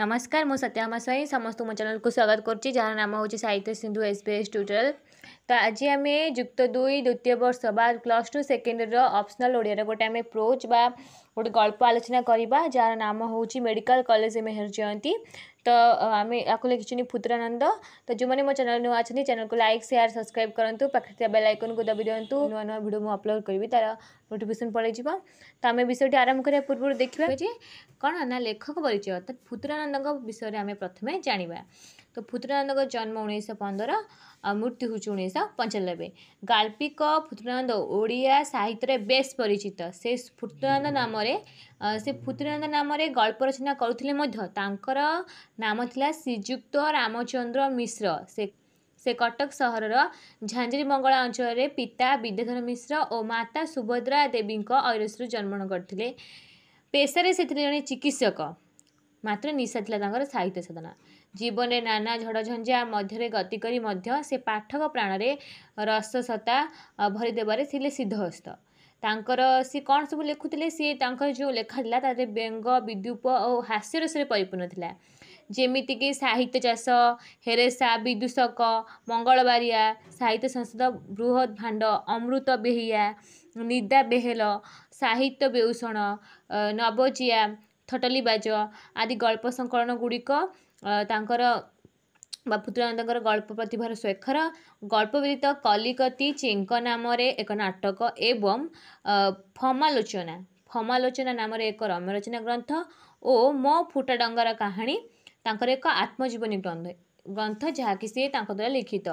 ନମସ୍କାର ମୁଁ ସତ୍ୟାମା ସ୍ୱାଇଁ ସମସ୍ତଙ୍କୁ ମୋ ଚ୍ୟାନେଲକୁ ସ୍ୱାଗତ କରୁଛି ଯାହାର ନାମ ହେଉଛି Sahitya Sindhu S B S tutorial ତ ଆଜି ଆମେ ଯୁକ୍ତ ଦୁଇ ଦ୍ୱିତୀୟ ବର୍ଷ ବା ପ୍ଲସ୍ ଟୁ ସେକେଣ୍ଡ ଇୟରର ଅପସନାଲ୍ ଓଡ଼ିଆର ଗୋଟେ ଆମେ ପ୍ରୋଜ୍ ବା ଗୋଟେ ଗଳ୍ପ ଆଲୋଚନା କରିବା ଯାହାର ନାମ ହେଉଛି ମେଡ଼ିକାଲ କଲେଜ ମେହର ଜୟନ୍ତୀ तो आम आपको लिखी फुतरानंद तो जो मैंने मो चेल नुआ अच्छा चैनल को लाइक सेयार सब्सक्राइब करूँ पाखे बेल को दबी दिखाँ नुआ नुआ भिड मुझे अपलोड करी तार नोटिफिकेसन पड़ेज तो आम विषय आरंभ करने पूर्व देखा कौन ना लेखक परिचय अर्थात फुतरानंद विषय आम प्रथम जाना ତ ଫୁତୁରାନନ୍ଦଙ୍କ ଜନ୍ମ ଉଣେଇଶହ ପନ୍ଦର ଆଉ ମୃତ୍ୟୁ ହେଉଛି ଉଣେଇଶହ ପଞ୍ଚାନବେ ଗାଳ୍ପିକ ଫୁତୁରାନନ୍ଦ ଓଡ଼ିଆ ସାହିତ୍ୟରେ ବେଶ୍ ପରିଚିତ ସେ ଫୁତୁରାନନ୍ଦ ନାମରେ ସେ ଫୁତୁରାନନ୍ଦ ନାମରେ ଗଳ୍ପ ରଚନା କରୁଥିଲେ ମଧ୍ୟ ତାଙ୍କର ନାମ ଥିଲା ଶ୍ରୀଯୁକ୍ତ ରାମଚନ୍ଦ୍ର ମିଶ୍ର ସେ ସେ କଟକ ସହରର ଝାଞ୍ଜିରୀ ମଙ୍ଗଳା ଅଞ୍ଚଳରେ ପିତା ବିଦ୍ୟାଧର ମିଶ୍ର ଓ ମାତା ସୁଭଦ୍ରା ଦେବୀଙ୍କ ଐରସରୁ ଜନ୍ମ କରିଥିଲେ ପେସାରେ ସେଥିରେ ଜଣେ ଚିକିତ୍ସକ ମାତ୍ର ନିଶା ଥିଲା ତାଙ୍କର ସାହିତ୍ୟ ସାଧନା ଜୀବନରେ ନାନା ଝଡ଼ଝଞ୍ଜା ମଧ୍ୟରେ ଗତି କରି ମଧ୍ୟ ସେ ପାଠକ ପ୍ରାଣରେ ରସସତ୍ତା ଭରି ଦେବାରେ ଥିଲେ ସିଦ୍ଧହସ୍ତ ତାଙ୍କର ସିଏ କ'ଣ ସବୁ ଲେଖୁଥିଲେ ସିଏ ତାଙ୍କର ଯେଉଁ ଲେଖା ଥିଲା ତା ବ୍ୟଙ୍ଗ ବିଦ୍ୟୁପ ଓ ହାସ୍ୟରସରେ ପରିପୂର୍ଣ୍ଣ ଥିଲା ଯେମିତିକି ସାହିତ୍ୟ ଚାଷ ହେରେସା ବିଦୂଷକ ମଙ୍ଗଳବାରିଆ ସାହିତ୍ୟ ସଂସଦ ବୃହତ ଭାଣ୍ଡ ଅମୃତ ବେହିଆ ନିଦା ବେହେଲ ସାହିତ୍ୟ ବେଉଷଣ ନବଜିଆ ଥଟଲିବାଜ ଆଦି ଗଳ୍ପ ସଂକଳନ ଗୁଡ଼ିକ ତାଙ୍କର ବା ପୁତ୍ରନାଥଙ୍କର ଗଳ୍ପ ପ୍ରତିଭାର ଶେଖର ଗଳ୍ପ ବ୍ୟତୀତ କଲିକତି ଚେଙ୍କ ନାମରେ ଏକ ନାଟକ ଏବଂ ଫମାଲୋଚନା ଫମାଲୋଚନା ନାମରେ ଏକ ରମ୍ୟରଚନା ଗ୍ରନ୍ଥ ଓ ମୋ ଫୁଟା ଡଙ୍ଗର କାହାଣୀ ତାଙ୍କର ଏକ ଆତ୍ମଜୀବନୀ ଗ୍ରନ୍ଥ ଗ୍ରନ୍ଥ ଯାହାକି ସିଏ ତାଙ୍କ ଦ୍ୱାରା ଲିଖିତ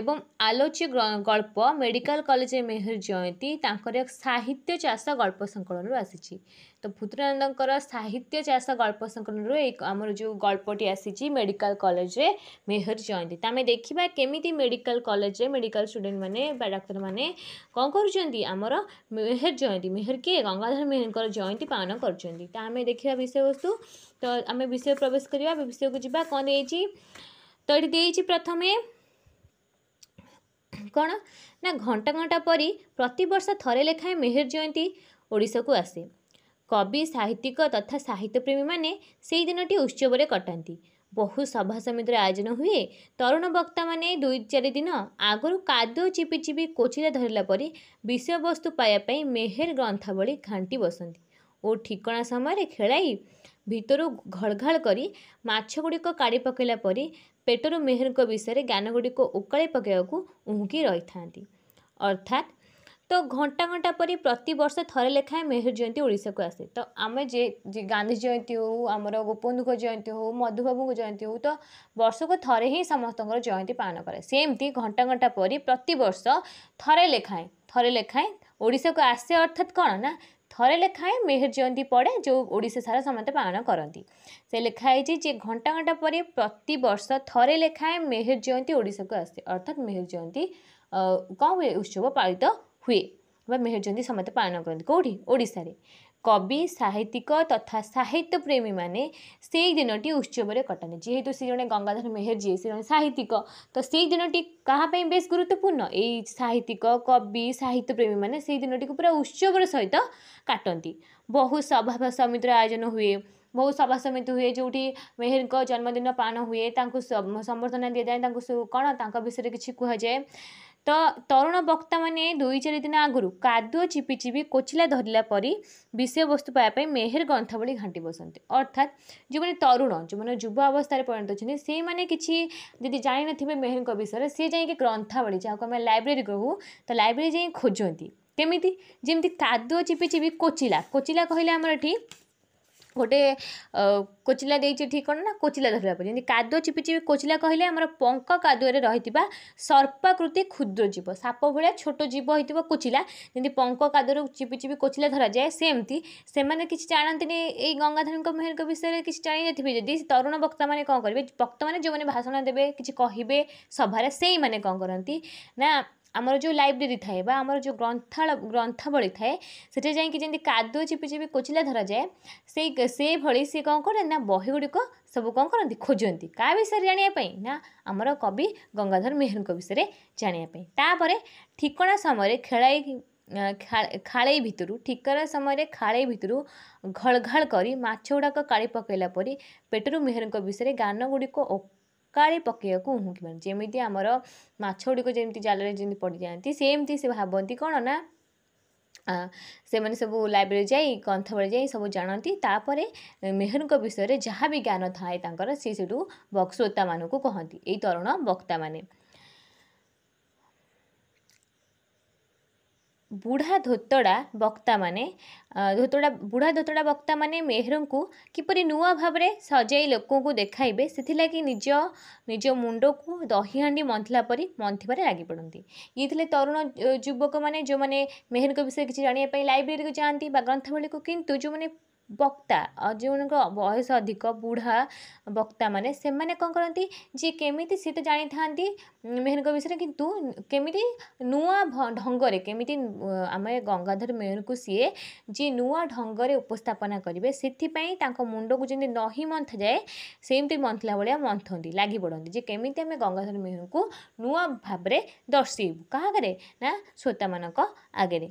ଏବଂ ଆଲୋଚ୍ୟ ଗଳ୍ପ ମେଡ଼ିକାଲ କଲେଜ ମେହର ଜୟନ୍ତୀ ତାଙ୍କର ସାହିତ୍ୟ ଚାଷ ଗଳ୍ପ ସଂକଳନରୁ ଆସିଛି ତ ଭୂତରାନନ୍ଦଙ୍କର ସାହିତ୍ୟ ଚାଷ ଗଳ୍ପ ସଂକଳନରୁ ଏଇ ଆମର ଯେଉଁ ଗଳ୍ପଟି ଆସିଛି ମେଡ଼ିକାଲ କଲେଜରେ ମେହର ଜୟନ୍ତୀ ତ ଆମେ ଦେଖିବା କେମିତି ମେଡ଼ିକାଲ କଲେଜରେ ମେଡ଼ିକାଲ ଷ୍ଟୁଡେଣ୍ଟମାନେ ବା ଡାକ୍ତରମାନେ କ'ଣ କରୁଛନ୍ତି ଆମର ମେହର ଜୟନ୍ତୀ ମେହର କିଏ ଗଙ୍ଗାଧର ମେହରଙ୍କର ଜୟନ୍ତୀ ପାଳନ କରୁଛନ୍ତି ତ ଆମେ ଦେଖିବା ବିଷୟବସ୍ତୁ ତ ଆମେ ବିଷୟ ପ୍ରବେଶ କରିବା ବିଷୟକୁ ଯିବା କ'ଣ ଦେଇଛି ତ ଏଠି ଦେଇଛି ପ୍ରଥମେ କ'ଣ ନା ଘଣ୍ଟା ଘଣ୍ଟା ପରି ପ୍ରତିବର୍ଷ ଥରେ ଲେଖାଏଁ ମିହିର ଜୟନ୍ତୀ ଓଡ଼ିଶାକୁ ଆସେ କବି ସାହିତ୍ୟିକ ତଥା ସାହିତ୍ୟପ୍ରେମୀମାନେ ସେହି ଦିନଟି ଉତ୍ସବରେ କଟାନ୍ତି ବହୁ ସଭା ସମିତିର ଆୟୋଜନ ହୁଏ ତରୁଣ ବକ୍ତାମାନେ ଦୁଇ ଚାରି ଦିନ ଆଗରୁ କାଦୁଅ ଚିପି ଚିପି କୋଚିରା ଧରିଲା ପରେ ବିଷୟବସ୍ତୁ ପାଇବା ପାଇଁ ମେହେର ଗ୍ରନ୍ଥାବଳୀ ଘାଣ୍ଟି ବସନ୍ତି ଓ ଠିକଣା ସମୟରେ ଖେଳାଇ ଭିତରୁ ଘଡ଼ଘାଡ଼ କରି ମାଛଗୁଡ଼ିକ କାଢ଼ି ପକାଇଲା ପରେ ପେଟରୁ ମେହେରଙ୍କ ବିଷୟରେ ଜ୍ଞାନଗୁଡ଼ିକ ଉକାଳି ପକାଇବାକୁ ଉହୁକି ରହିଥାନ୍ତି ଅର୍ଥାତ୍ ତ ଘଣ୍ଟା ଘଣ୍ଟା ପରି ପ୍ରତିବର୍ଷ ଥରେ ଲେଖାଏଁ ମେହେର ଜୟନ୍ତୀ ଓଡ଼ିଶାକୁ ଆସେ ତ ଆମେ ଯେ ଗାନ୍ଧୀ ଜୟନ୍ତୀ ହେଉ ଆମର ଗୋପବନ୍ଧୁଙ୍କ ଜୟନ୍ତୀ ହେଉ ମଧୁବାବୁଙ୍କ ଜୟନ୍ତୀ ହେଉ ତ ବର୍ଷକୁ ଥରେ ହିଁ ସମସ୍ତଙ୍କର ଜୟନ୍ତୀ ପାଳନ କରେ ସେମିତି ଘଣ୍ଟା ଘଣ୍ଟା ପରି ପ୍ରତିବର୍ଷ ଥରେ ଲେଖାଏଁ ଥରେ ଲେଖାଏଁ ଓଡ଼ିଶାକୁ ଆସେ ଅର୍ଥାତ୍ କ'ଣ ନା ଥରେ ଲେଖାଏଁ ମେହେର ଜୟନ୍ତୀ ପଡ଼େ ଯେଉଁ ଓଡ଼ିଶା ସାରା ସମସ୍ତେ ପାଳନ କରନ୍ତି ସେ ଲେଖା ହେଇଛି ଯେ ଘଣ୍ଟା ଘଣ୍ଟା ପରେ ପ୍ରତିବର୍ଷ ଥରେ ଲେଖାଏଁ ମେହେର ଜୟନ୍ତୀ ଓଡ଼ିଶାକୁ ଆସେ ଅର୍ଥାତ୍ ମେହେର ଜୟନ୍ତୀ କ'ଣ ହୁଏ ଉତ୍ସବ ପାଳିତ ହୁଏ ବା ମେହେର ଜୟନ୍ତୀ ସମସ୍ତେ ପାଳନ କରନ୍ତି କେଉଁଠି ଓଡ଼ିଶାରେ କବି ସାହିତ୍ୟିକ ତଥା ସାହିତ୍ୟ ପ୍ରେମୀମାନେ ସେଇ ଦିନଟି ଉତ୍ସବରେ କଟାନ୍ତି ଯେହେତୁ ସେ ଜଣେ ଗଙ୍ଗାଧର ମେହେର ଯିଏ ସେ ଜଣେ ସାହିତ୍ୟିକ ତ ସେଇ ଦିନଟି କାହା ପାଇଁ ବେଶ ଗୁରୁତ୍ୱପୂର୍ଣ୍ଣ ଏଇ ସାହିତ୍ୟିକ କବି ସାହିତ୍ୟ ପ୍ରେମୀମାନେ ସେଇ ଦିନଟିକୁ ପୁରା ଉତ୍ସବର ସହିତ କାଟନ୍ତି ବହୁ ସଭା ସମିତିର ଆୟୋଜନ ହୁଏ ବହୁ ସଭା ସମିତି ହୁଏ ଯେଉଁଠି ମେହେରଙ୍କ ଜନ୍ମଦିନ ପାଳନ ହୁଏ ତାଙ୍କୁ ସମ୍ବର୍ଦ୍ଧନା ଦିଆଯାଏ ତାଙ୍କୁ କ'ଣ ତାଙ୍କ ବିଷୟରେ କିଛି କୁହାଯାଏ ତ ତରୁଣ ବକ୍ତାମାନେ ଦୁଇ ଚାରି ଦିନ ଆଗରୁ କାଦୁଅ ଚିପି ଚିପି କୋଚିଲା ଧରିଲା ପରି ବିଷୟବସ୍ତୁ ପାଇବା ପାଇଁ ମେହେର ଗ୍ରନ୍ଥାବଳୀ ଘାଣ୍ଟି ବସନ୍ତି ଅର୍ଥାତ୍ ଯେଉଁମାନେ ତରୁଣ ଯେଉଁମାନେ ଯୁବ ଅବସ୍ଥାରେ ପରିଣତ ଅଛନ୍ତି ସେଇମାନେ କିଛି ଯଦି ଜାଣିନଥିବେ ମେହେରଙ୍କ ବିଷୟରେ ସିଏ ଯାଇକି ଗ୍ରନ୍ଥାବଳୀ ଯାହାକୁ ଆମେ ଲାଇବ୍ରେରୀ କହୁ ତ ଲାଇବ୍ରେରୀ ଯାଇ ଖୋଜନ୍ତି କେମିତି ଯେମିତି କାଦୁଅ ଚିପି ଚିପି କୋଚିଲା କୋଚିଲା କହିଲେ ଆମର ଏଠି ଗୋଟେ କୋଚିଲା ଦେଇଛି ଠିକଣା ନା କୋଚିଲା ଧରିବାକୁ ଯେମିତି କାଦୁଅ ଚିପି ଚିପି କୋଚିଲା କହିଲେ ଆମର ପଙ୍କ କାଦୁଅରେ ରହିଥିବା ସର୍ପାକୃତି କ୍ଷୁଦ୍ର ଜୀବ ସାପ ଭଳିଆ ଛୋଟ ଜୀବ ହୋଇଥିବ କୋଚିଲା ଯେମିତି ପଙ୍କ କାଦୁଅରୁ ଚିପିଚିପି କୋଚିଲା ଧରାଯାଏ ସେମିତି ସେମାନେ କିଛି ଜାଣନ୍ତିନି ଏଇ ଗଙ୍ଗାଧରଙ୍କ ମେହେରଙ୍କ ବିଷୟରେ କିଛି ଜାଣିନଥିବେ ଯଦି ତରୁଣ ବକ୍ତାମାନେ କ'ଣ କରିବେ ବକ୍ତାମାନେ ଯେଉଁମାନେ ଭାଷଣ ଦେବେ କିଛି କହିବେ ସଭାରେ ସେଇମାନେ କ'ଣ କରନ୍ତି ନା ଆମର ଯେଉଁ ଲାଇବ୍ରେରୀ ଥାଏ ବା ଆମର ଯେଉଁ ଗ୍ରନ୍ଥାଳ ଗ୍ରନ୍ଥାବଳୀ ଥାଏ ସେଠି ଯାଇକି ଯେମିତି କାଦୁଅ ଚିପି ଚିପି କୋଚିଲା ଧରାଯାଏ ସେଇ ସେଇଭଳି ସେ କ'ଣ କରନ୍ତି ନା ବହିଗୁଡ଼ିକ ସବୁ କ'ଣ କରନ୍ତି ଖୋଜନ୍ତି କାହା ବିଷୟରେ ଜାଣିବା ପାଇଁ ନା ଆମର କବି ଗଙ୍ଗାଧର ମେହେରଙ୍କ ବିଷୟରେ ଜାଣିବା ପାଇଁ ତାପରେ ଠିକଣା ସମୟରେ ଖେଳାଇ ଖାଳେଇ ଭିତରୁ ଠିକଣା ସମୟରେ ଖାଳେଇ ଭିତରୁ ଘଳଘାଳ କରି ମାଛ ଗୁଡ଼ାକ କାଳି ପକାଇଲା ପରି ପେଟରୁ ମେହେରଙ୍କ ବିଷୟରେ ଗାନଗୁଡ଼ିକ କାଳି ପକାଇବାକୁ ଉହୁଁକି ମାନେ ଯେମିତି ଆମର ମାଛ ଗୁଡ଼ିକ ଯେମିତି ଜାଲରେ ଯେମିତି ପଡ଼ିଯାଆନ୍ତି ସେମିତି ସେ ଭାବନ୍ତି କ'ଣ ନା ସେମାନେ ସବୁ ଲାଇବ୍ରେରୀ ଯାଇ ଗ୍ରନ୍ଥବେଳେ ଯାଇ ସବୁ ଜାଣନ୍ତି ତାପରେ ମେହେରୁଙ୍କ ବିଷୟରେ ଯାହା ବି ଜ୍ଞାନ ଥାଏ ତାଙ୍କର ସେ ସେଠୁ ବକ୍ସୋତାମାନଙ୍କୁ କହନ୍ତି ଏଇ ତରୁଣ ବକ୍ତାମାନେ ବୁଢ଼ା ଧୋତଡ଼ା ବକ୍ତାମାନେ ଧୋତଡ଼ା ବୁଢ଼ା ଧୋତଡ଼ା ବକ୍ତାମାନେ ମେହେରଙ୍କୁ କିପରି ନୂଆ ଭାବରେ ସଜାଇ ଲୋକଙ୍କୁ ଦେଖାଇବେ ସେଥିଲାଗି ନିଜ ନିଜ ମୁଣ୍ଡକୁ ଦହିହାଣ୍ଡି ମନ୍ଥିଲା ପରି ମନ୍ଥିବାରେ ଲାଗି ପଡ଼ନ୍ତି ଇଏ ଥିଲେ ତରୁଣ ଯୁବକମାନେ ଯେଉଁମାନେ ମେହେରଙ୍କ ବିଷୟରେ କିଛି ଜାଣିବା ପାଇଁ ଲାଇବ୍ରେରୀକୁ ଯାଆନ୍ତି ବା ଗ୍ରନ୍ଥାବଳୀକୁ କିନ୍ତୁ ଯେଉଁମାନେ ବକ୍ତା ଯେଉଁମାନଙ୍କ ବୟସ ଅଧିକ ବୁଢ଼ା ବକ୍ତାମାନେ ସେମାନେ କ'ଣ କରନ୍ତି ଯେ କେମିତି ସେ ତ ଜାଣିଥାନ୍ତି ମେହେରଙ୍କ ବିଷୟରେ କିନ୍ତୁ କେମିତି ନୂଆ ଢଙ୍ଗରେ କେମିତି ଆମେ ଗଙ୍ଗାଧର ମେହେରଙ୍କୁ ସିଏ ଯିଏ ନୂଆ ଢଙ୍ଗରେ ଉପସ୍ଥାପନା କରିବେ ସେଥିପାଇଁ ତାଙ୍କ ମୁଣ୍ଡକୁ ଯେମିତି ନହି ମନ୍ଥାଯାଏ ସେମିତି ମନ୍ଥିଲା ଭଳିଆ ମନ୍ଥନ୍ତି ଲାଗି ପଡ଼ନ୍ତି ଯେ କେମିତି ଆମେ ଗଙ୍ଗାଧର ମେହେରଙ୍କୁ ନୂଆ ଭାବରେ ଦର୍ଶାଇବୁ କାହାଗରେ ନା ଶ୍ରୋତାମାନଙ୍କ ଆଗରେ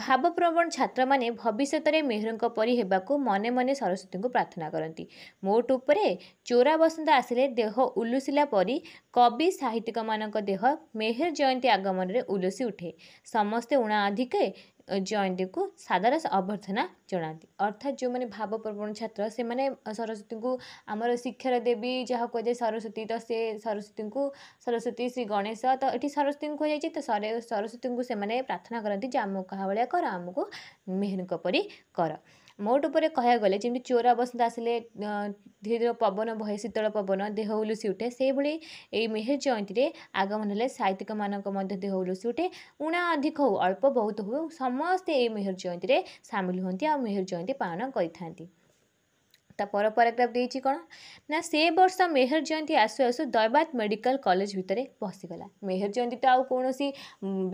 ଭାବପ୍ରବଣ ଛାତ୍ରମାନେ ଭବିଷ୍ୟତରେ ମେହେରଙ୍କ ପରି ହେବାକୁ ମନେ ମନେ ସରସ୍ୱତୀଙ୍କୁ ପ୍ରାର୍ଥନା କରନ୍ତି ମୋଟ ଉପରେ ଚୋରା ବସନ୍ତ ଆସିଲେ ଦେହ ଉଲୁସିଲା ପରି କବି ସାହିତ୍ୟିକମାନଙ୍କ ଦେହ ମେହେର ଜୟନ୍ତୀ ଆଗମନରେ ଉଲୁସି ଉଠେ ସମସ୍ତେ ଉଣା ଅଧିକେ ଜୟନ୍ତୀକୁ ସାଦର ଅଭ୍ୟର୍ଥନା ଜଣାନ୍ତି ଅର୍ଥାତ୍ ଯେଉଁମାନେ ଭାବପୂର୍ବଣ ଛାତ୍ର ସେମାନେ ସରସ୍ୱତୀଙ୍କୁ ଆମର ଶିକ୍ଷାର ଦେବୀ ଯାହା କୁହାଯାଏ ସରସ୍ୱତୀ ତ ସେ ସରସ୍ୱତୀଙ୍କୁ ସରସ୍ୱତୀ ଶ୍ରୀ ଗଣେଶ ତ ଏଠି ସରସ୍ୱତୀଙ୍କୁ କୁହାଯାଇଛି ତ ସରସ୍ୱତୀଙ୍କୁ ସେମାନେ ପ୍ରାର୍ଥନା କରନ୍ତି ଯେ ଆମକୁ କାହା ଭଳିଆ କର ଆମକୁ ମେହେରଙ୍କ ପରି କର ମୋଟ ଉପରେ କହିବାକୁ ଗଲେ ଯେମିତି ଚୋରା ବସନ୍ତ ଆସିଲେ ଧୀରେ ଧୀରେ ପବନ ବହେ ଶୀତଳ ପବନ ଦେହ ଉଲୁସି ଉଠେ ସେହିଭଳି ଏହି ମେହେର ଜୟନ୍ତୀରେ ଆଗମନ ହେଲେ ସାହିତ୍ୟିକମାନଙ୍କ ମଧ୍ୟ ଦେହ ଉଲୁସି ଉଠେ ଉଣା ଅଧିକ ହେଉ ଅଳ୍ପ ବହୁତ ହେଉ ସମସ୍ତେ ଏହି ମେହେର ଜୟନ୍ତୀରେ ସାମିଲ ହୁଅନ୍ତି ଆଉ ମେହେର ଜୟନ୍ତୀ ପାଳନ କରିଥାନ୍ତି ତା ପର ପାରାଗ୍ରାଫ୍ ଦେଇଛି କ'ଣ ନା ସେ ବର୍ଷ ମେହର ଜୟନ୍ତୀ ଆସୁ ଆସୁ ଦୈବାତ ମେଡ଼ିକାଲ କଲେଜ ଭିତରେ ପଶିଗଲା ମେହର ଜୟନ୍ତୀ ତ ଆଉ କୌଣସି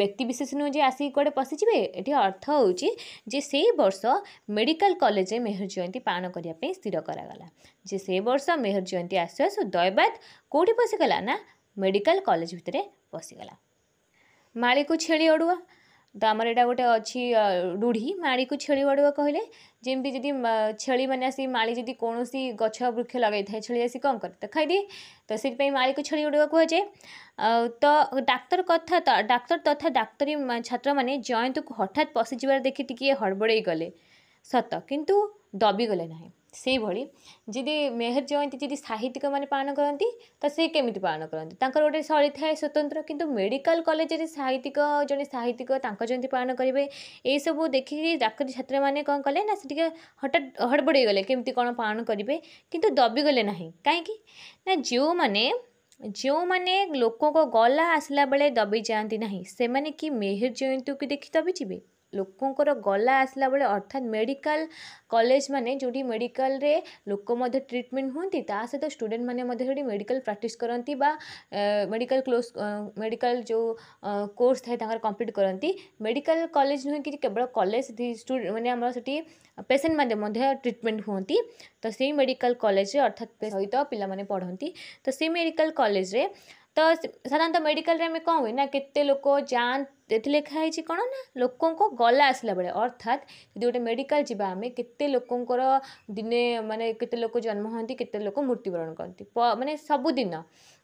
ବ୍ୟକ୍ତିବିଶେଷ ନୁହେଁ ଯେ ଆସିକି କୁଆଡ଼େ ପଶିଯିବେ ଏଠି ଅର୍ଥ ହେଉଛି ଯେ ସେଇ ବର୍ଷ ମେଡ଼ିକାଲ କଲେଜରେ ମେହର ଜୟନ୍ତୀ ପାଳନ କରିବା ପାଇଁ ସ୍ଥିର କରାଗଲା ଯେ ସେ ବର୍ଷ ମେହର ଜୟନ୍ତୀ ଆସୁ ଆସୁ ଦୈବାତ କେଉଁଠି ପଶିଗଲା ନା ମେଡ଼ିକାଲ କଲେଜ ଭିତରେ ପଶିଗଲା ମାଳିକୁ ଛେଳି ଅଡ଼ୁଆ ତ ଆମର ଏଇଟା ଗୋଟେ ଅଛି ରୁଢ଼ି ମାଳିକୁ ଛେଳି ବଡ଼ୁଆ କହିଲେ ଯେମିତି ଯଦି ଛେଳିମାନେ ଆସି ମାଳି ଯଦି କୌଣସି ଗଛ ବୃକ୍ଷ ଲଗାଇଥାଏ ଛେଳି ଆସି କ'ଣ କରେ ତ ଖାଇଦିଏ ତ ସେଥିପାଇଁ ମାଳିକୁ ଛେଳି ବଡ଼ୁଆ କୁହାଯାଏ ଆଉ ତ ଡାକ୍ତର କଥା ଡାକ୍ତର ତଥା ଡାକ୍ତରୀ ଛାତ୍ରମାନେ ଜୟନ୍ତକୁ ହଠାତ୍ ପଶିଯିବାର ଦେଖି ଟିକିଏ ହଡ଼ବଡ଼େଇ ଗଲେ ସତ କିନ୍ତୁ ଦବିଗଲେ ନାହିଁ से भि जी मेहर जयंती जी साहित्यिक मैंने पालन करती तो सी केमी पालन करती गोटे शैली थाए स्वतंत्र कि मेडिकल कलेज साहित्यिक जन साहित्यिक जयंती पालन करेंगे ये सब देखिए डाक्टरी छात्र मैंने कौन कले हटात हड़बड़गले कमी कौन पालन करेंगे कि दबिगले ना कहीं जो मैंने जो मैंने लोक गला आसला बेले दबी जाती ना से कि मेहर जयंती को देखी दबी जी ଲୋକଙ୍କର ଗଲା ଆସିଲା ବେଳେ ଅର୍ଥାତ୍ ମେଡ଼ିକାଲ କଲେଜମାନେ ଯେଉଁଠି ମେଡ଼ିକାଲରେ ଲୋକ ମଧ୍ୟ ଟ୍ରିଟମେଣ୍ଟ ହୁଅନ୍ତି ତା ସହିତ ଷ୍ଟୁଡ଼େଣ୍ଟମାନେ ମଧ୍ୟ ସେଠି ମେଡ଼ିକାଲ ପ୍ରାକ୍ଟିସ୍ କରନ୍ତି ବା ମେଡ଼ିକାଲ କ୍ଲୋଜ୍ ମେଡ଼ିକାଲ ଯେଉଁ କୋର୍ସ ଥାଏ ତାଙ୍କର କମ୍ପ୍ଲିଟ୍ କରନ୍ତି ମେଡ଼ିକାଲ କଲେଜ ନୁହେଁ କି କେବଳ କଲେଜ ମାନେ ଆମର ସେଠି ପେସେଣ୍ଟମାନେ ମଧ୍ୟ ଟ୍ରିଟମେଣ୍ଟ ହୁଅନ୍ତି ତ ସେଇ ମେଡ଼ିକାଲ କଲେଜରେ ଅର୍ଥାତ୍ ସହିତ ପିଲାମାନେ ପଢ଼ନ୍ତି ତ ସେଇ ମେଡ଼ିକାଲ କଲେଜରେ तो साधारण मेडिकल में कौन हुए ना के लोक जान लिखाई कौन ना लोक गला आसला बेल अर्थात जो गोटे मेडिकल जावा आम के लोकर दिने मानने के लोक जन्म हमें केते मृत्युवरण करती मानने सबुदिन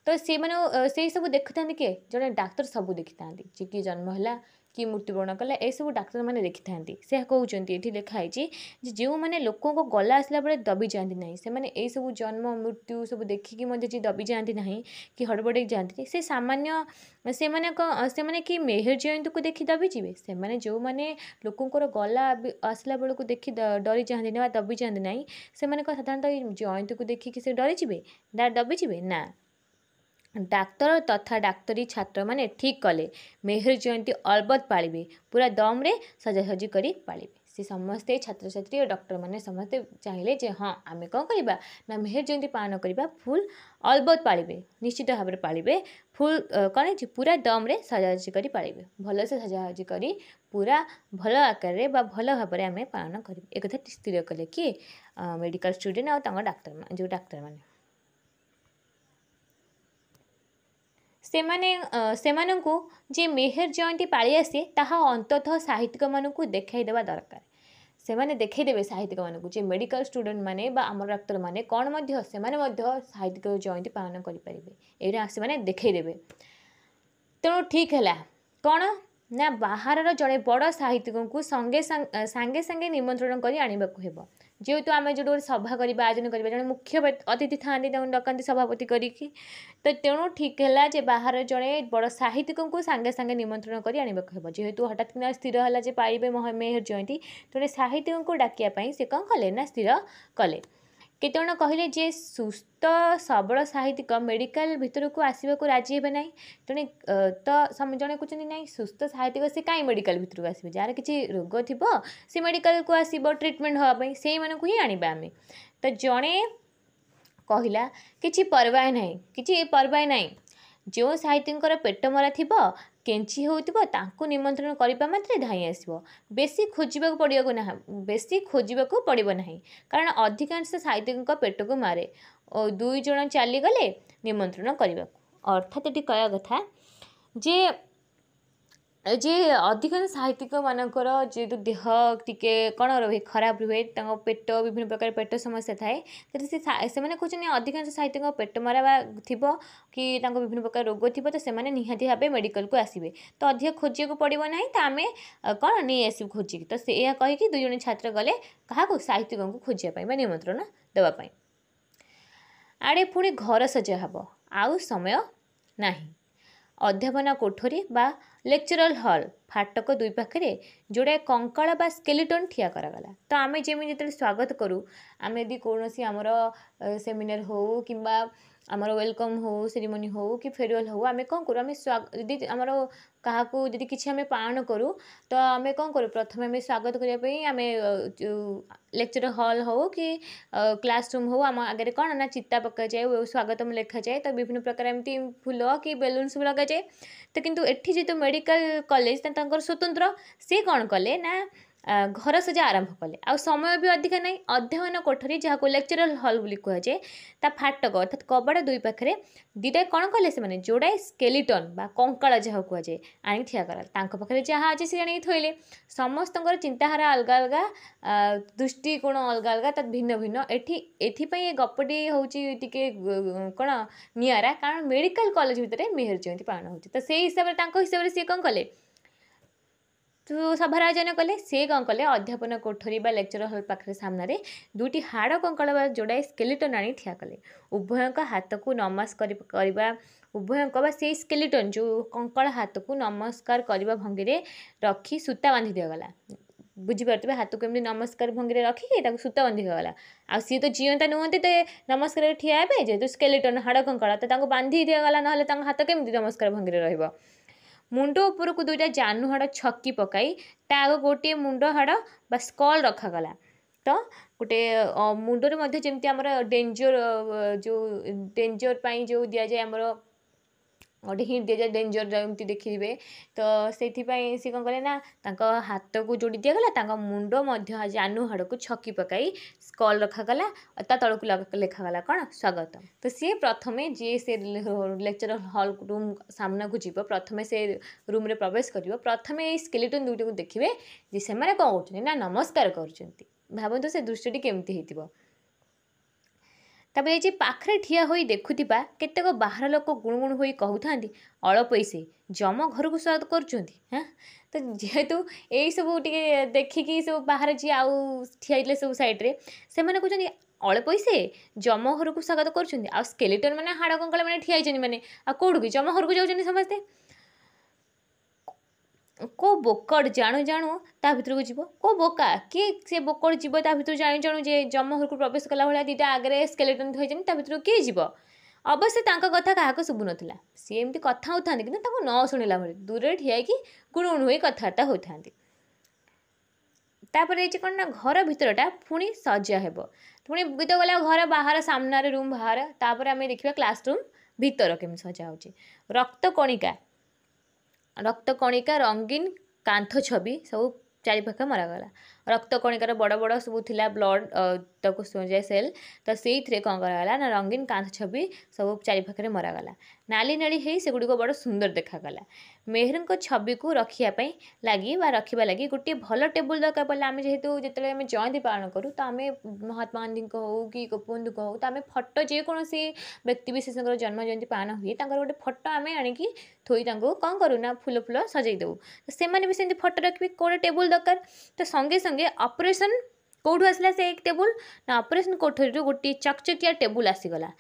तो सी मैंने से सब देखु किए जो डाक्तर सब देखि था कि जन्म है कि मृत्युवरण कला यह सब डाक्टर मैंने देखी था से कौन ये देखाई जो मैंने लोक गला आसला बेल दबी जाती ना से सब जन्म मृत्यु सब देखिकी दबी जाती ना कि हड़बड़े जाती से सामान्य से मैंने से मैंने कि मेहर जयंती को देखी दबी जी से जो मैंने लोकंर गला आसला बेलू देखी डरी जाती दबी जाती ना से साधारण जयंती को देखिकी से डरी जी ना दबी जी ना ଡାକ୍ତର ତଥା ଡାକ୍ତରୀ ଛାତ୍ରମାନେ ଠିକ୍ କଲେ ମେହେର ଜୟନ୍ତୀ ଅଲବତ ପାଳିବେ ପୁରା ଦମ୍ରେ ସଜାସଜି କରି ପାଳିବେ ସେ ସମସ୍ତେ ଛାତ୍ରଛାତ୍ରୀ ଓ ଡକ୍ଟରମାନେ ସମସ୍ତେ ଚାହିଁଲେ ଯେ ହଁ ଆମେ କ'ଣ କରିବା ନା ମେହେର ଜୟନ୍ତୀ ପାଳନ କରିବା ଫୁଲ୍ ଅଲବତ ପାଳିବେ ନିଶ୍ଚିତ ଭାବରେ ପାଳିବେ ଫୁଲ୍ କ'ଣ ହେଇଛି ପୁରା ଦମ୍ରେ ସଜାସଜି କରି ପାଳିବେ ଭଲସେ ସଜାସଜି କରି ପୁରା ଭଲ ଆକାରରେ ବା ଭଲ ଭାବରେ ଆମେ ପାଳନ କରିବୁ ଏକଥା ସ୍ଥିର କଲେ କିଏ ମେଡ଼ିକାଲ ଷ୍ଟୁଡ଼େଣ୍ଟ ଆଉ ତାଙ୍କ ଡାକ୍ତରମାନେ ଯେଉଁ ଡାକ୍ତରମାନେ ସେମାନେ ସେମାନଙ୍କୁ ଯେ ମେହେର ଜୟନ୍ତୀ ପାଳି ଆସେ ତାହା ଅନ୍ତତଃ ସାହିତ୍ୟିକମାନଙ୍କୁ ଦେଖାଇ ଦେବା ଦରକାର ସେମାନେ ଦେଖାଇଦେବେ ସାହିତ୍ୟିକମାନଙ୍କୁ ଯେ ମେଡ଼ିକାଲ ଷ୍ଟୁଡ଼େଣ୍ଟମାନେ ବା ଆମର ଡାକ୍ତରମାନେ କ'ଣ ମଧ୍ୟ ସେମାନେ ମଧ୍ୟ ସାହିତ୍ୟିକ ଜୟନ୍ତୀ ପାଳନ କରିପାରିବେ ଏଇଟା ସେମାନେ ଦେଖାଇଦେବେ ତେଣୁ ଠିକ୍ ହେଲା କ'ଣ ନା ବାହାରର ଜଣେ ବଡ଼ ସାହିତ୍ୟିକଙ୍କୁ ସଙ୍ଗେ ସାଙ୍ଗେ ସାଙ୍ଗେ ସାଙ୍ଗେ ନିମନ୍ତ୍ରଣ କରି ଆଣିବାକୁ ହେବ যেহেতু আমি ଯେଉଁ ଗୋଟେ ସଭା କରିବା ଆୟୋଜନ କରିବା ଜଣେ ମୁଖ୍ୟ ଅତିଥି ଥାଆନ୍ତି ତାଙ୍କୁ ଡକାନ୍ତି ସଭାପତି କରିକି ତ ତେଣୁ ଠିକ୍ ହେଲା ଯେ ବାହାର ଜଣେ ବଡ଼ ସାହିତ୍ୟିକଙ୍କୁ ସାଙ୍ଗେ ସାଙ୍ଗେ ନିମନ୍ତ୍ରଣ କରି ଆଣିବାକୁ ହେବ ଯେହେତୁ ହଠାତ୍ କିନା ସ୍ଥିର ହେଲା ଯେ ପାଳିବେ ମେହର ଜୟନ୍ତୀ ତେଣୁ ସାହିତ୍ୟିକଙ୍କୁ ଡାକିବା ପାଇଁ ସେ କ'ଣ କଲେ ନା ସ୍ଥିର କଲେ କେତେଜଣ କହିଲେ ଯେ ସୁସ୍ଥ ସବଳ ସାହିତ୍ୟିକ ମେଡ଼ିକାଲ ଭିତରକୁ ଆସିବାକୁ ରାଜି ହେବେ ନାହିଁ ଜଣେ ତ ଜଣେ କହୁଛନ୍ତି ନାହିଁ ସୁସ୍ଥ ସାହିତ୍ୟିକ ସେ କାହିଁ ମେଡ଼ିକାଲ ଭିତରକୁ ଆସିବେ ଯାହାର କିଛି ରୋଗ ଥିବ ସେ ମେଡ଼ିକାଲକୁ ଆସିବ ଟ୍ରିଟମେଣ୍ଟ ହେବା ପାଇଁ ସେଇମାନଙ୍କୁ ହିଁ ଆଣିବା ଆମେ ତ ଜଣେ କହିଲା କିଛି ପରବାଏ ନାହିଁ କିଛି ପରବାଏ ନାହିଁ ଯେଉଁ ସାହିତ୍ୟିଙ୍କର ପେଟ ମରା ଥିବ केंची होमंत्रण करने मात्र धाई आसव बेसी खोजा पड़ा बेसी खोजा पड़बना कारण अधिकांश साहित्य पेट को मारे और दुईज चलीगले निमंत्रण करने अर्थात ये कह कथा जे ଯେ ଅଧିକାଂଶ ସାହିତ୍ୟିକମାନଙ୍କର ଯେହେତୁ ଦେହ ଟିକେ କ'ଣ ରୁହେ ଖରାପ ରୁହେ ତାଙ୍କ ପେଟ ବିଭିନ୍ନ ପ୍ରକାର ପେଟ ସମସ୍ୟା ଥାଏ ତେବେ ସେ ସେମାନେ କହୁଛନ୍ତି ଅଧିକାଂଶ ସାହିତ୍ୟିକଙ୍କ ପେଟ ମରା ବା ଥିବ କି ତାଙ୍କ ବିଭିନ୍ନ ପ୍ରକାର ରୋଗ ଥିବ ତ ସେମାନେ ନିହାତି ଭାବେ ମେଡ଼ିକାଲକୁ ଆସିବେ ତ ଅଧିକ ଖୋଜିବାକୁ ପଡ଼ିବ ନାହିଁ ତ ଆମେ କ'ଣ ନେଇ ଆସିବୁ ଖୋଜିକି ତ ସେ ଏହା କହିକି ଦୁଇ ଜଣ ଛାତ୍ର ଗଲେ କାହାକୁ ସାହିତ୍ୟିକଙ୍କୁ ଖୋଜିବା ପାଇଁ ବା ନିମନ୍ତ୍ରଣ ଦେବା ପାଇଁ ଆଡ଼େ ପୁଣି ଘର ସଜା ହେବ ଆଉ ସମୟ ନାହିଁ ଅଧ୍ୟାପନା କୋଠରୀ ବା ଲେକ୍ଚରାଲ୍ ହଲ୍ ଫାଟକ ଦୁଇ ପାଖରେ ଯୋଡ଼ାଏ କଙ୍କାଳ ବା ସ୍କେଲିଟନ୍ ଠିଆ କରାଗଲା ତ ଆମେ ଯେମିତି ଯେତେବେଳେ ସ୍ୱାଗତ କରୁ ଆମେ ଯଦି କୌଣସି ଆମର ସେମିନାର ହେଉ କିମ୍ବା आम वेलकम हो सेमोनी हो कि फेरवेल हो आम कौन करूँ आम स्वागत क्या जी कि पालन करूँ तो आम कौन करूँ प्रथम आम स्वागत करने आम लेक्चर हल हो कि क्लासरूम हो आम आगे कौन ना चिता पक जाए स्वागत लिखा जाए तो विभिन्न प्रकार एम फुल कि बेलून्स लग जाए तो कितना ये जो मेडिकल कलेज स्वतंत्र सी कौन कले ना ଘର ସଜା ଆରମ୍ଭ କଲେ ଆଉ ସମୟ ବି ଅଧିକା ନାହିଁ ଅଧ୍ୟୟନ କୋଠରୀ ଯାହାକୁ ଲେକ୍ଚରାଲ ହଲ୍ ବୋଲି କୁହାଯାଏ ତା ଫାଟକ ଅର୍ଥାତ୍ କବାଟ ଦୁଇ ପାଖରେ ଦୁଇଟା କ'ଣ କଲେ ସେମାନେ ଯୋଡ଼ାଏ ସ୍କେଲିଟନ୍ ବା କଙ୍କାଳ ଯାହାକୁ କୁହାଯାଏ ଆଣି ଠିଆ କରାଗଲା ତାଙ୍କ ପାଖରେ ଯାହା ଅଛି ସେ ଆଣିକି ଥୋଇଲେ ସମସ୍ତଙ୍କର ଚିନ୍ତାଧାରା ଅଲଗା ଅଲଗା ଦୃଷ୍ଟିକୋଣ ଅଲଗା ଅଲଗା ତା ଭିନ୍ନ ଭିନ୍ନ ଏଠି ଏଥିପାଇଁ ଏ ଗପଟି ହେଉଛି ଟିକେ କ'ଣ ନିଆରା କାରଣ ମେଡ଼ିକାଲ କଲେଜ ଭିତରେ ମେହର ଜୟନ୍ତୀ ପାଳନ ହେଉଛି ତ ସେଇ ହିସାବରେ ତାଙ୍କ ହିସାବରେ ସିଏ କ'ଣ କଲେ তো ସଭାର ଆୟୋଜନ କଲେ ସେ କ'ଣ କଲେ ଅଧ୍ୟାପନ କୋଠରୀ ବା ଲେକ୍ଚର ହଲ୍ ପାଖରେ ସାମ୍ନାରେ ଦୁଇଟି ହାଡ଼ କଙ୍କଳ ବା ଯୋଡ଼ାଏ ସ୍କେଲିଟନ୍ ଆଣି ଠିଆ କଲେ ଉଭୟଙ୍କ ହାତକୁ ନମସ୍କାର କରିବା ଉଭୟଙ୍କ ବା ସେଇ ସ୍କେଲିଟନ୍ ଯେଉଁ କଙ୍କଳ ହାତକୁ ନମସ୍କାର କରିବା ଭଙ୍ଗୀରେ ରଖି ସୂତା ବାନ୍ଧି ଦିଆଗଲା ବୁଝିପାରୁଥିବେ ହାତକୁ ଏମିତି ନମସ୍କାର ଭଙ୍ଗୀରେ ରଖିକି ତାକୁ ସୂତା ବାନ୍ଧି ଦିଆଗଲା ଆଉ ସିଏ ତ ଜିଅନ୍ତା ନୁହନ୍ତି ତ ନମସ୍କାରରେ ଠିଆ ହେବେ ଯେହେତୁ ସ୍କେଲିଟନ୍ ହାଡ଼ କଙ୍କଳ ତ ତାଙ୍କୁ ବାନ୍ଧି ଦିଆଗଲା ନହେଲେ ତାଙ୍କ ହାତ କେମିତି ନମସ୍କାର ଭଙ୍ଗୀରେ ରହିବ ମୁଣ୍ଡ ଉପରକୁ ଦୁଇଟା ଜାନୁ ହାଡ଼ ଛକି ପକାଇ ତା ଆଗ ଗୋଟିଏ ମୁଣ୍ଡ ହାଡ଼ ବା ସ୍କଲ୍ ରଖାଗଲା ତ ଗୋଟେ ମୁଣ୍ଡରେ ମଧ୍ୟ ଯେମିତି ଆମର ଡେଞ୍ଜର ଯେଉଁ ଡେଞ୍ଜର ପାଇଁ ଯେଉଁ ଦିଆଯାଏ ଆମର गोटे हिंट दिया जाए डेंजर जमी देखिए तो से कौन कले हाथ को जोड़ी दिगला मुंड हाड़ को छकी पक स्कल रखाला ता तल को कौन स्वागत तो सी प्रथम जी से लेक्चर हल रूम सामना को जी प्रथम से रूम रे प्रवेश कर प्रथम ये स्किलेटन दुईट को देखिए कौन करमस्कार करुँच भावतु से दृश्यटी केमती होती है तप पाखे ठिया हो देखु केतक बाहर लोक गुणगुण हो कहता अल्प से जम घर को स्वागत कर जेहेतु यही सब देखिकी सब बाहर जी आउ ठिया सब सैड्रे से कहते अल्प से जम घर को स्वागत कर स्केलेटन मैंने हाड़ कंकड़ा मैंने ठिया मैंने कौटू की जम घर को जाते କେଉଁ ବୋକଡ଼ ଜାଣୁ ଜାଣୁ ତା ଭିତରକୁ ଯିବ କେଉଁ ବୋକା କିଏ ସେ ବୋକଡ଼ ଯିବ ତା ଭିତରୁ ଜାଣୁ ଜାଣୁ ଯେ ଜମ ଘରକୁ ପ୍ରବେଶ କଲା ଭଳିଆ ଦୁଇଟା ଆଗରେ ସ୍କେଲେଟନ୍ ଧୋଇଛନ୍ତି ତା ଭିତରୁ କିଏ ଯିବ ଅବଶ୍ୟ ତାଙ୍କ କଥା କାହାକୁ ଶୁଭୁନଥିଲା ସିଏ ଏମିତି କଥା ହେଉଥାନ୍ତି କିନ୍ତୁ ତାଙ୍କୁ ନ ଶୁଣିଲା ଭଳି ଦୂରରେ ଠିଆ ହେଇକି ଗୁଣୁ ଗୁଣୁ ହୋଇ କଥାବାର୍ତ୍ତା ହୋଇଥାନ୍ତି ତାପରେ ହେଇଛି କ'ଣ ନା ଘର ଭିତରଟା ପୁଣି ସଜା ହେବ ପୁଣି ଗୀତ ଗଲା ଘର ବାହାର ସାମ୍ନାରେ ରୁମ୍ ବାହାର ତାପରେ ଆମେ ଦେଖିବା କ୍ଲାସ୍ ରୁମ୍ ଭିତର କେମିତି ସଜା ହେଉଛି ରକ୍ତ କଣିକା रक्त कणिक रङ्गीन कान्थ छवि सबै चारिख मरगला रक्त कणिकार बड बड सब था ब्लड त सेल त सही रङ्गीन कान्थ छवि सबै चारिखे मरगला नाली नाडी है सगुडिको बड सुन्दर देखाला मेहर छवि को रखापी लगे रखा लगे गोटे भल टेबुल दरकार पड़े आम जेहतु जितने आम जयंती पालन करूँ तो आम महात्मा गांधी को हूँ कि गोपबंधु को हूँ तो आम फटो जेकोसी व्यक्ति विशेष जन्म जयंती पालन हुए गोटे फटो आम आईता कौन करूँ ना फुल फुल सजाई देव तो से फटो रखे कौन टेबुल दरकार तो संगे संगे अपरेसन कौटू आसला से एक टेबुल ना अपरेसन कोठरी गोटे चकचकिया टेबुल आसीगला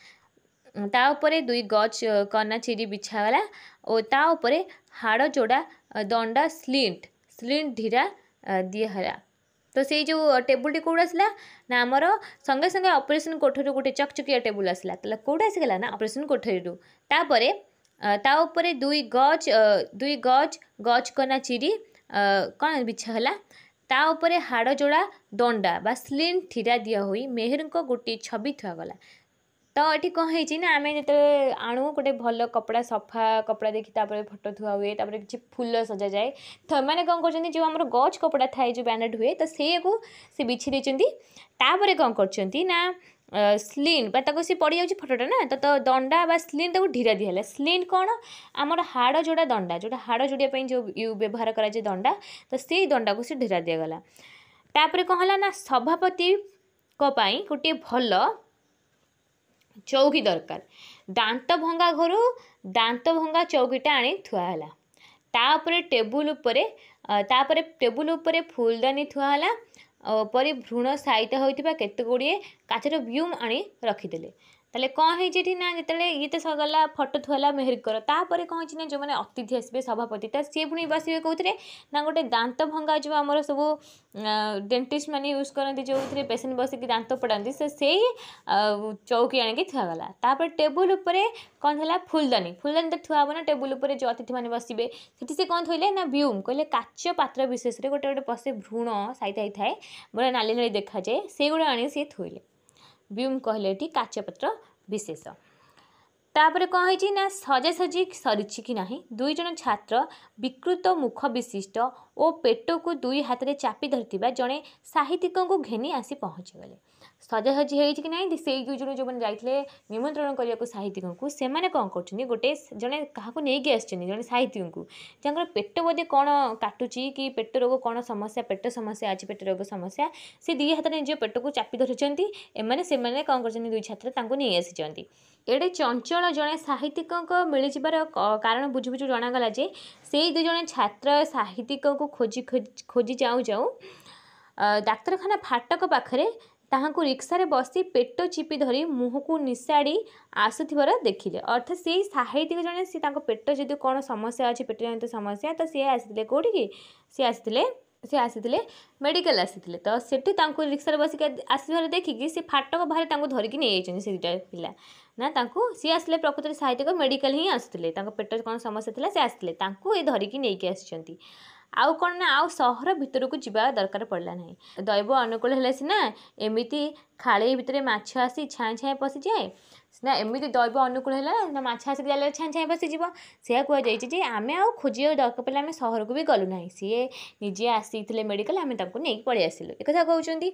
ताऊपर दुई गज कना चिरी बिछागला और ताऊपर ହାଡ଼ ଯୋଡ଼ା ଦଣ୍ଡା ସ୍ଲିଣ୍ଟ ସ୍ଲିଣ୍ଟ ଢିରା ଦିଆହେଲା ତ ସେଇ ଯେଉଁ ଟେବୁଲଟି କେଉଁଠୁ ଆସିଲା ନା ଆମର ସଙ୍ଗେ ସଙ୍ଗେ ଅପରେସନ୍ କୋଠରୀରୁ ଗୋଟେ ଚକଚକିଆ ଟେବୁଲ ଆସିଲା ତାହେଲେ କେଉଁଠୁ ଆସିଗଲା ନା ଅପରେସନ୍ କୋଠରୀରୁ ତାପରେ ତା ଉପରେ ଦୁଇ ଗଜ ଦୁଇ ଗଜ ଗଜ କନା ଚିରି କ'ଣ ବିଛା ହେଲା ତା ଉପରେ ହାଡ଼ ଯୋଡ଼ା ଦଣ୍ଡା ବା ସ୍ଲିଣ୍ଟ ଠିରା ଦିଆ ହୋଇ ମେହେରଙ୍କ ଗୋଟିଏ ଛବି ଥୁଆଗଲା ତ ଏଠି କ'ଣ ହେଇଛି ନା ଆମେ ଯେତେବେଳେ ଆଣୁ ଗୋଟେ ଭଲ କପଡ଼ା ସଫା କପଡ଼ା ଦେଖି ତା'ପରେ ଫଟୋ ଥୁଆ ହୁଏ ତା'ପରେ କିଛି ଫୁଲ ସଜାଯାଏ ତ ଏମାନେ କ'ଣ କରୁଛନ୍ତି ଯେଉଁ ଆମର ଗଜ୍ କପଡ଼ା ଥାଏ ଯେଉଁ ବ୍ୟାଣ୍ଡେଡ଼୍ ହୁଏ ତ ସେଇଆକୁ ସେ ବିଛି ଦେଇଛନ୍ତି ତାପରେ କ'ଣ କରୁଛନ୍ତି ନା ସ୍ଲିନ୍ ବା ତାକୁ ସେ ପଡ଼ିଯାଉଛି ଫଟୋଟା ନା ତ ଦଣ୍ଡା ବା ସ୍ଲିନ୍ ତାକୁ ଢିରା ଦିଆହେଲା ସ୍ଲିନ୍ କ'ଣ ଆମର ହାଡ଼ ଯେଉଁଟା ଦଣ୍ଡା ଯେଉଁଟା ହାଡ଼ ଯୋଡ଼ିବା ପାଇଁ ଯେଉଁ ବ୍ୟବହାର କରାଯାଏ ଦଣ୍ଡା ତ ସେଇ ଦଣ୍ଡାକୁ ସେ ଢିରା ଦିଆଗଲା ତାପରେ କ'ଣ ହେଲା ନା ସଭାପତିଙ୍କ ପାଇଁ ଗୋଟିଏ ଭଲ ଚଉକି ଦରକାର ଦାନ୍ତ ଭଙ୍ଗା ଘରୁ ଦାନ୍ତ ଭଙ୍ଗା ଚଉକିଟା ଆଣି ଥୁଆ ହେଲା ତାପରେ ଟେବୁଲ ଉପରେ ତାପରେ ଟେବୁଲ ଉପରେ ଫୁଲଦାନୀ ଥୁଆ ହେଲା ପରି ଭୃଣ ସାଇତ ହୋଇଥିବା କେତେ ଗୁଡ଼ିଏ କାଚର ବ୍ୟୁମ୍ ଆଣି ରଖିଦେଲେ ତାହେଲେ କ'ଣ ହେଇଛି ଏଠି ନା ଯେତେବେଳେ ଇଏ ତ ଗଲା ଫଟୋ ଥୁଆଲା ମେହେରିକର ତାପରେ କ'ଣ ହେଇଛି ନା ଯେଉଁମାନେ ଅତିଥି ଆସିବେ ସଭାପତି ତା ସିଏ ପୁଣି ବସିବେ କେଉଁଥିରେ ନା ଗୋଟେ ଦାନ୍ତ ଭଙ୍ଗା ଯେଉଁ ଆମର ସବୁ ଡେଣ୍ଟିଷ୍ଟ ମାନେ ୟୁଜ୍ କରନ୍ତି ଯେଉଁଥିରେ ପେସେଣ୍ଟ ବସିକି ଦାନ୍ତ ପଡ଼ାନ୍ତି ସେ ସେଇ ଚୌକି ଆଣିକି ଥୁଆଗଲା ତାପରେ ଟେବୁଲ ଉପରେ କ'ଣ ଥିଲା ଫୁଲଦାନୀ ଫୁଲଦାନୀ ତ ଥୁଆ ହେବ ନା ଟେବୁଲ ଉପରେ ଯେଉଁ ଅତିଥିମାନେ ବସିବେ ସେଠି ସେ କ'ଣ ଥୋଇଲେ ନା ବ୍ୟୁମ୍ କହିଲେ କାଚ ପାତ୍ର ବିଶେଷରେ ଗୋଟେ ଗୋଟେ ପଶେ ଭ୍ରୂଣ ସାଇତା ହେଇଥାଏ ବଢ଼ିଆ ନାଲି ନାଲି ଦେଖାଯାଏ ସେଗୁଡ଼ା ଆଣି ସିଏ ଥୋଇଲେ ବ୍ୟୁମ୍ କହିଲେ ଏଠି କାଚପତ୍ର ବିଶେଷ ତାପରେ କ'ଣ ହେଇଛି ନା ସଜାସଜି ସରିଛି କି ନାହିଁ ଦୁଇ ଜଣ ଛାତ୍ର ବିକୃତ ମୁଖ ବିଶିଷ୍ଟ ଓ ପେଟକୁ ଦୁଇ ହାତରେ ଚାପି ଧରିଥିବା ଜଣେ ସାହିତ୍ୟିକଙ୍କୁ ଘେନି ଆସି ପହଞ୍ଚିଗଲେ सजासजी होती कि नहीं से दुजन जो मैंने जाते निमंत्रण करने साहित्यिक को से कौन कर गोटे जड़े क्या नहीं कि आने साहित्य को पेट बोधे कौन काटू कि पेट रोग कौन समस्या पेट समस्या अच्छे पेट रोग समस्या से दुई हाथ निज़ पेट को चापी धरी से कौन कर दुई छात्र नहीं आड़े चंचल जन साहित्यिक मिल जबार कारण बुझ बुझ जनागला से दुज छात्र साहित्यिक को खोज खोजी जाऊ जाऊ डाक्तखाना फाटक पाखे ताकि रिक्सा बस पेट चिपी धरी मुँह को निशाड़ी आसुवर देखिले अर्थात से साहित्य जन सी पेट जो कौन समस्या अच्छे पेट जनित समस्या तो सी आसते कौटी की सी आसी सी आसते मेडिकल आसते तो से रिक्सार बस आस देखिकी सी फाटक बाहर धरिकी नहीं दुटा पिला ना सी आसते प्रकृत साहित्य मेडिकल ही आसते पेट कौन समस्या था सी आसते धरिकी नहीं आसती ଆଉ କ'ଣ ନା ଆଉ ସହର ଭିତରକୁ ଯିବା ଦରକାର ପଡ଼ିଲା ନାହିଁ ଦୈବ ଅନୁକୂଳ ହେଲେ ସିନା ଏମିତି ଖାଳି ଭିତରେ ମାଛ ଆସି ଛାଏଁ ଛାଏଁ ପଶିଯାଏ ସିନା ଏମିତି ଦୈବ ଅନୁକୂଳ ହେଲା ନା ମାଛ ଆସିକି ଜାଲରେ ଛାଏଁ ଛାଏଁ ପଶିଯିବ ସେୟା କୁହାଯାଇଛି ଯେ ଆମେ ଆଉ ଖୋଜିବାକୁ ଦରକାର ପଡ଼ିଲେ ଆମେ ସହରକୁ ବି ଗଲୁ ନାହିଁ ସିଏ ନିଜେ ଆସିଥିଲେ ମେଡ଼ିକାଲ ଆମେ ତାଙ୍କୁ ନେଇକି ପଳେଇ ଆସିଲୁ ଏକଥା କହୁଛନ୍ତି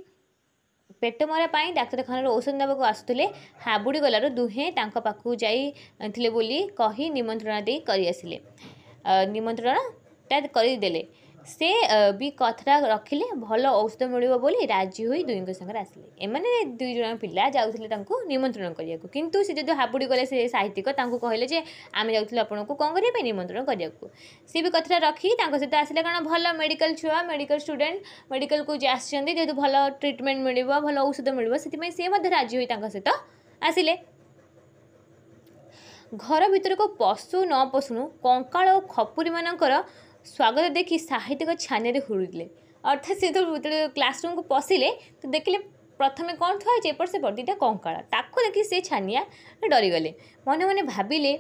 ପେଟମରା ପାଇଁ ଡାକ୍ତରଖାନାରୁ ଔଷଧ ନେବାକୁ ଆସୁଥିଲେ ହାବୁଡ଼ି ଗଲାରୁ ଦୁହେଁ ତାଙ୍କ ପାଖକୁ ଯାଇଥିଲେ ବୋଲି କହି ନିମନ୍ତ୍ରଣା ଦେଇ କରି ଆସିଲେ ନିମନ୍ତ୍ରଣ ହଠାତ୍ କରିଦେଲେ ସେ ବି କଥାଟା ରଖିଲେ ଭଲ ଔଷଧ ମିଳିବ ବୋଲି ରାଜି ହୋଇ ଦୁହିଁଙ୍କ ସାଙ୍ଗରେ ଆସିଲେ ଏମାନେ ଦୁଇ ଜଣ ପିଲା ଯାଉଥିଲେ ତାଙ୍କୁ ନିମନ୍ତ୍ରଣ କରିବାକୁ କିନ୍ତୁ ସେ ଯଦି ହାବୁଡ଼ି ଗଲେ ସେ ସାହିତ୍ୟିକ ତାଙ୍କୁ କହିଲେ ଯେ ଆମେ ଯାଉଥିଲୁ ଆପଣଙ୍କୁ କ'ଣ କରିବା ପାଇଁ ନିମନ୍ତ୍ରଣ କରିବାକୁ ସେ ବି କଥାଟା ରଖି ତାଙ୍କ ସହିତ ଆସିଲେ କାରଣ ଭଲ ମେଡ଼ିକାଲ ଛୁଆ ମେଡ଼ିକାଲ ଷ୍ଟୁଡ଼େଣ୍ଟ ମେଡ଼ିକାଲକୁ ଯିଏ ଆସିଛନ୍ତି ଯେହେତୁ ଭଲ ଟ୍ରିଟମେଣ୍ଟ ମିଳିବ ଭଲ ଔଷଧ ମିଳିବ ସେଥିପାଇଁ ସେ ମଧ୍ୟ ରାଜି ହୋଇ ତାଙ୍କ ସହିତ ଆସିଲେ ଘର ଭିତରକୁ ପଶୁ ନ ପଶୁଣୁ କଙ୍କାଳ ଓ ଖପୁରୀମାନଙ୍କର ସ୍ୱାଗତ ଦେଖି ସାହିତ୍ୟିକ ଛାନିଆରେ ହୁରୁଥିଲେ ଅର୍ଥାତ୍ ସେତେବେଳେ ଯେତେବେଳେ କ୍ଲାସରୁମ୍କୁ ପଶିଲେ ତ ଦେଖିଲେ ପ୍ରଥମେ କ'ଣ ଥୁଆ ହେଇଛି ଏପଟ ସେପଟ ଦୁଇଟା କଙ୍କାଳ ତାକୁ ଦେଖି ସେ ଛାନିଆ ଡରିଗଲେ ମନେ ମନେ ଭାବିଲେ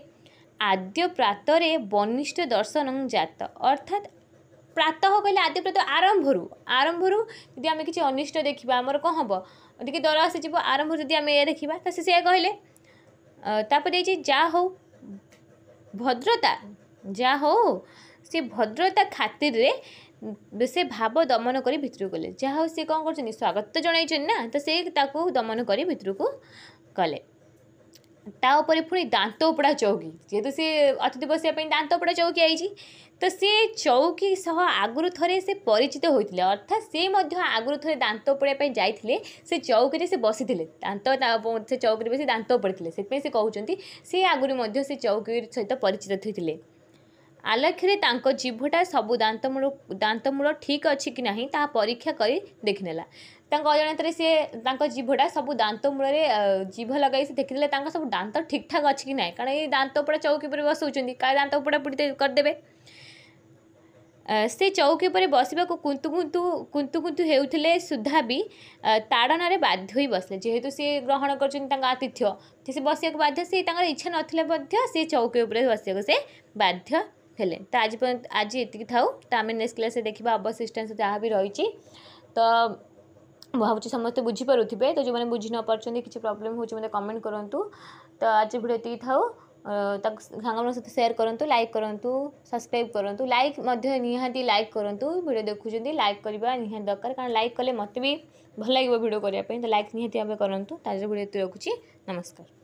ଆଦ୍ୟ ପ୍ରାତରେ ବନିଷ୍ଠ ଦର୍ଶନ ଜାତ ଅର୍ଥାତ୍ ପ୍ରାତଃ କହିଲେ ଆଦ୍ୟ ପ୍ରାତ ଆରମ୍ଭରୁ ଆରମ୍ଭରୁ ଯଦି ଆମେ କିଛି ଅନିଷ୍ଟ ଦେଖିବା ଆମର କ'ଣ ହେବ ଟିକେ ଦର ଆସିଯିବ ଆରମ୍ଭରୁ ଯଦି ଆମେ ଏଇଆ ଦେଖିବା ତ ସେ ସେୟା କହିଲେ ତାପରେ ଯାଇଛି ଯାହା ହଉ ଭଦ୍ରତା ଯାହା ହଉ সে ভদ্রতা খাতিরে সে ভাব দমন করে ভিতরକୁ গেলে যা হোক সে କ'ଣ କରୁଛନ୍ତି স্বাগত তো জଣାଇଛନ୍ତି না তো সে তাକୁ দমন করে ভিতরକୁ গଲେ ତା ଉପରେ ପୁଣି ଦାନ୍ତ ଉପଡ଼ା ଚୌକି ଯେହେତୁ ସେ ଅତିଥି ବସିବା ପାଇଁ ଦାନ୍ତ ଉପଡ଼ା ଚୌକି ଆଇଛି ତ ସେ ଚୌକି ସହ ଆଗରୁ ଥରେ ସେ ପରିଚିତ ହୋଇଥିଲେ ଅର୍ଥାତ୍ ସେ ମଧ୍ୟ ଆଗରୁ ଥରେ ଦାନ୍ତ ଉପଡ଼ିବା ପାଇଁ ଯାଇଥିଲେ ସେ ଚୌକିରେ ସେ ବସିଥିଲେ ଦାନ୍ତ ସେ ଚୌକିରେ ବସି ଦାନ୍ତ ଉପଡ଼ିଥିଲେ ସେଥିପାଇଁ ସେ କହୁଛନ୍ତି ସେ ଆଗରୁ ମଧ୍ୟ ସେ ଚୌକି ସହିତ ପରିଚିତ ଥିଲେ आलक्ष्य जीभटा सब दातमूल दातमूल ठीक अच्छी कि नहीं ता परीक्षा कर देखने अजाणत सी जीभटा सब दातमूल जीभ लगे से देखने सब दात ठीक ठाक अच्छी कि ना कहीं दात चौकी पर बस दात पुड़ापुड़ी करदे से चौकी पर बस को कुंतु कुंतु कुंतु हो सुधा भी ताड़न बाध्य बसले जेहेतु सी ग्रहण कर आतिथ्य से बस बाध्य इच्छा ना सी चौकी बस बाध्य हेले तो आज आज ये था आम नेक्स्ट क्लास देखा अवशिष्ट जहाँ भी रही तो भावी समस्त बुझीपे तो जो मैंने बुझी न पार्टी किसी प्रोब्लेम हो कमेंट करूँ तो आज भिड़ो ये था सांग सहित सेयार करूँ लाइक करूँ सब्सक्राइब करूँ लाइक निहांती लाइक करूँ भिड देखुं लाइक करवा नि दरकार कारण लाइक कले मत भी भल लगे भिड करने लाइक निहां करूँ तो आज भिड ये रखुच्छी नमस्कार